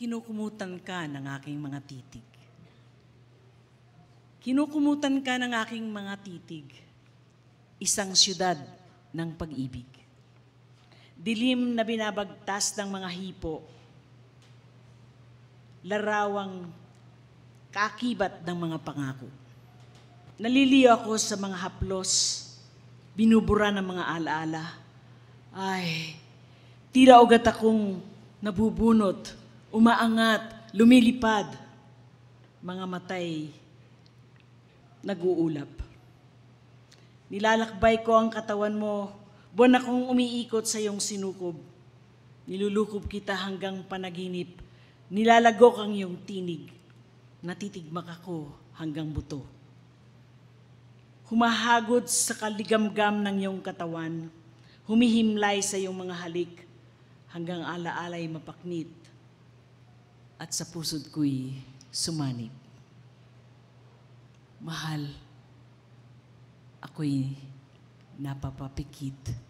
kinukumutan ka ng aking mga titig. Kinukumutan ka ng aking mga titig, isang siyudad ng pag-ibig. Dilim na binabagtas ng mga hipo, larawang kakibat ng mga pangako. Naliliyo ako sa mga haplos, binubura ng mga alaala. Ay, tira ugat akong nabubunot umaangat, lumilipad. Mga matay, naguulap. Nilalakbay ko ang katawan mo, buwan akong umiikot sa iyong sinukob. Nilulukob kita hanggang panaginip, nilalago ang iyong tinig. Natitigmak ako hanggang buto. Humahagod sa kaligamgam ng iyong katawan, humihimlay sa iyong mga halik, hanggang alaalay mapaknit at sa pusod ko'y sumanib. Mahal, ako'y napapapikit